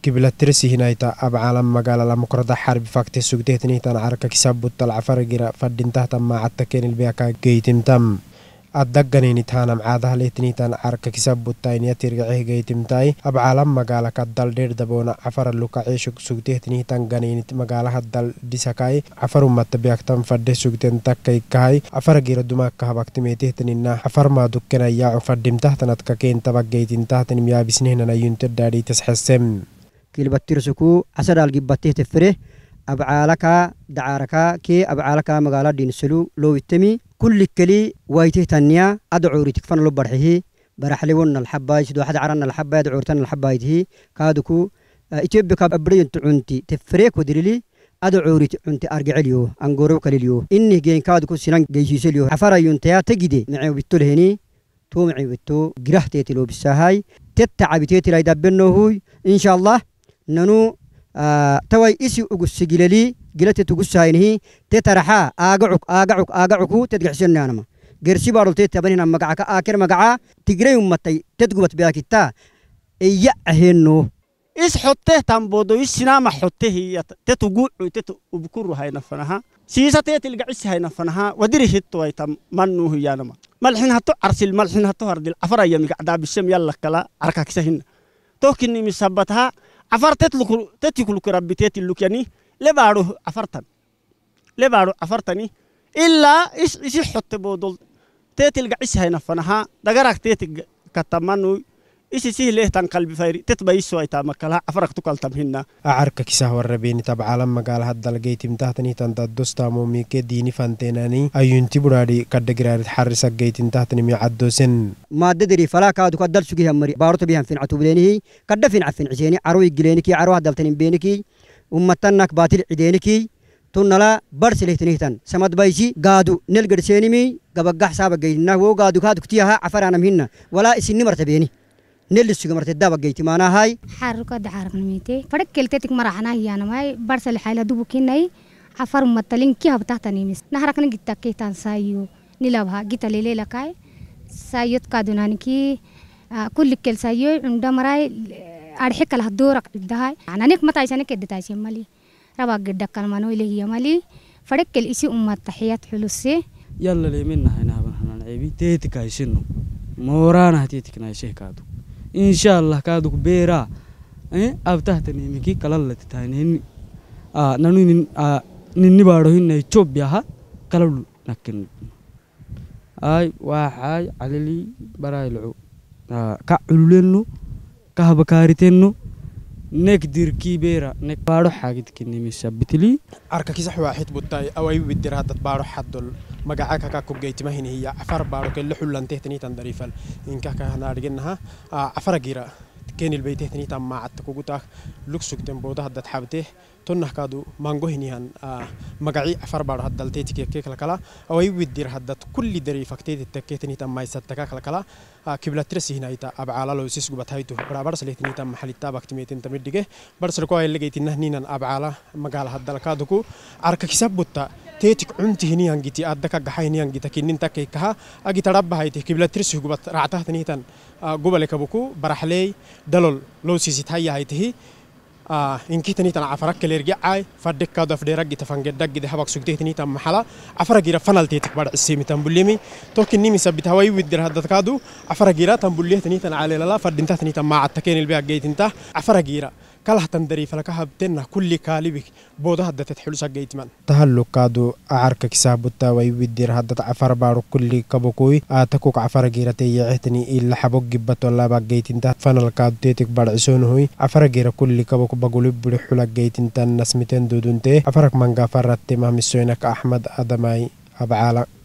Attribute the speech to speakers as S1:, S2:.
S1: gibilatirsi hinayta abcalam magaala lamukrada xarbi fakte sugdeetniitan arka kisabuttal cafaragira fadhintahta maacadta kenilbeaka geytimtam addagganenitaanam caadahaleetniitan arka kisabutainiyatirgaceh geytimtai abcalam magaala ka daldheer daboona cafara lukaceeshug sugdeetniitan ganeenit magaalaha daldhisakai cafarumatta beaktan fadhe sugden takkai kahay cafaragira dumaakka habaktimeetehtanina cafarmaa dukkenayaacu fadhimtahtanadka keentaba geytintahtanim yaabisnehnanayyunte
S2: dhaadhiitas xesem كيلبتيرسكو أسد الجبته تفره أبعالك دعارك كي أبعالك مقالة دين سلو لو يتمي كل كلي وايته تانيا أدعو ريتك فن لو برحيه برحلون الحباي يشدو حد عرنا الحبة يدعورتن الحبة يده كادكو إتيبك أبرين تعنتي تفريك ودريلي ريت أنت أرجع ليو أنقروك ليو إني جين كادوكو كو سنان جيسيس ليو عفارة ينتيا تجدي معي بتول هني تو معي بتو جرحتي تلو بساهاي تتعب تيتي لا يدبنه إن شاء الله nanu tawai isi ugusigilali gilate tugusainihi te taraxa aagacuk aagacuk aagacuku tedgaxsenanama gersi barultee tabanina magacaka aaker magaca tigrayummatay tedgubat beakita iya ahenno is xote tambodo is sinama xottehiya tetugucu tet
S3: ubkuru haynafanaha siisatee tilgacisi haynafanaha wadiri hittuwaita mannuuhiyanama malxin hato carsil malxin hato hardil cafaraya migacdaabisem yalla kala tatlu rabitetiluk yani lebaaru afartan lebaaru afartani ilaa isi xotte boodol teetilga cishayna fanahaa dagarag teetig katamanu إيش شيء ليه تنقل بفيري تطبع إيش سوي تامك لا أفرق تقل تمهنا
S1: أعرك كسه والربين تبع عالم مقال هاد دلقي تمتهتني تنتد دوستا مومي كديني فانتيناني أيون تبراري قد قرار تحرس قيت تمتهتني مي عدوسن
S2: ما تدري فلا كادو قد درسو كيها مري بارتو بيها فين عتو بلينه قد فين عفين عزيني عروي قلينكي عروه دلتني بينكي أمتنك باتل عدينكي تنلا برس لهتنهتن سمد بايسي قادو نلقر سينمي قبقح سابق قيدنا وقادو كادو كتيها عفرانا مهنا ولا اسيني مرتبيني نلي سوق مرت جيتي معنا هاي
S4: حركة دحارك نميتي فرق كلتك مرحنا هي أنا ماي برس الحالة دوبو كيناي حفر مطلين كيها بتاعتا نيمس نهرك نجيتا كيتان سايو نلابها جيتا ليلي لكاي سايوت كادونانكي آه، كل كل سايو عندما راي أرحك لها دورك دهاي أنا نيك متى عشان كده تاشي مالي ربع جدا كلمانو اللي هي مالي فرق كل إشي أمة تحيات حلوسي يلا لي منا هنا بنحنا عيبي تيتك عايشينه مورانا تيتك نايشيه كادو inshallah kaaduk beeraa eh, abtahtanimiki kalallatitaaneni ah, nanu ah, ninibaaro hina etiobiaha kalalu nakin ay waaxaay calili baraylacu ah, ka cululenno ka
S1: habakaariteno
S4: نقدر كبيرة نك بارو حاجة كني مش بتلي
S1: أركا كيس واحد بتاعي أو أي أيوة بدر هذا بارو حد دول ما جاك كوب جيت هي عفر بارو كل حلان تهتني تندريفل إن كاكا هنا رجنها عفر آه، جيرة كين البيت هني تام مع تكوجو تاخ لوكسوك تم بوده هدد حبته تونه كادو مانجو هني هن مقعي عفر بارو هدد لتيتي كيك كلا كلا أو يودير هدد كل دري فكتيت التكيت هني تام ما يستكاك كلا كلا كبل ترسي هنا يتا أبعالا لو يسيسكو بتهايتو برابر سليت هني تام محل تابك تميتين تمدقه برسلكوا اللي جيتين هني نن أبعالا مقال هدد لكادو كو عرك كسب بوتا تيتك عنتي هني عنجتي أدك جحاي هني عنجتي كي نين تكى كها أجي تربى هاي تك قبل ترسه جبت رعته ثنيه تن جبل آه، كبوكو برحلي دلول لو سيزت هاي هاي تهي آه، إنك ثنيه تن عفرك كل يرجع عاي فدك كذا في درج تفنج دك ده هبك سكته ثنيه تن محلا عفرك يرا فنال تيتك بعد السيم تن بليمي تو كني هواي ودر هذا كادو عفرك يرا تن بليه على لا فدنته ثنيه مع التكين البيع جيت انت عفرك يرا كله تندري فلكها بتنا كل كالبك بودها دت حلو سجيت من تهل كادو عارك كسابو تا ويبدير هدت عفر بارو كل كبوكوي اتكوك عفر جيرتي يعتني إلا حبوك جبت ولا بقيت انت فن الكاد تيتك بعد عشون عفر جير كل كبوك بقولي بروحلا جيت انت الناس متين دودنتي عفرك من عفرت ما مسوينك أحمد أدماي أبعالك